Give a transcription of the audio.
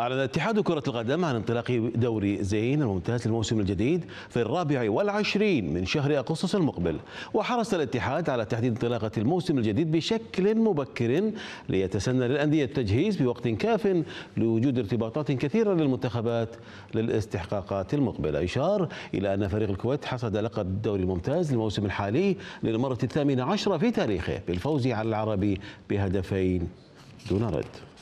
أعلن اتحاد كرة القدم عن انطلاق دوري زين الممتاز للموسم الجديد في الرابع والعشرين من شهر أغسطس المقبل وحرص الاتحاد على تحديد انطلاقة الموسم الجديد بشكل مبكر ليتسنى للأندية التجهيز بوقت كاف لوجود ارتباطات كثيرة للمنتخبات للاستحقاقات المقبلة إشار إلى أن فريق الكويت حصد لقب الدوري الممتاز للموسم الحالي للمرة الثامنة عشرة في تاريخه بالفوز على العربي بهدفين دون رد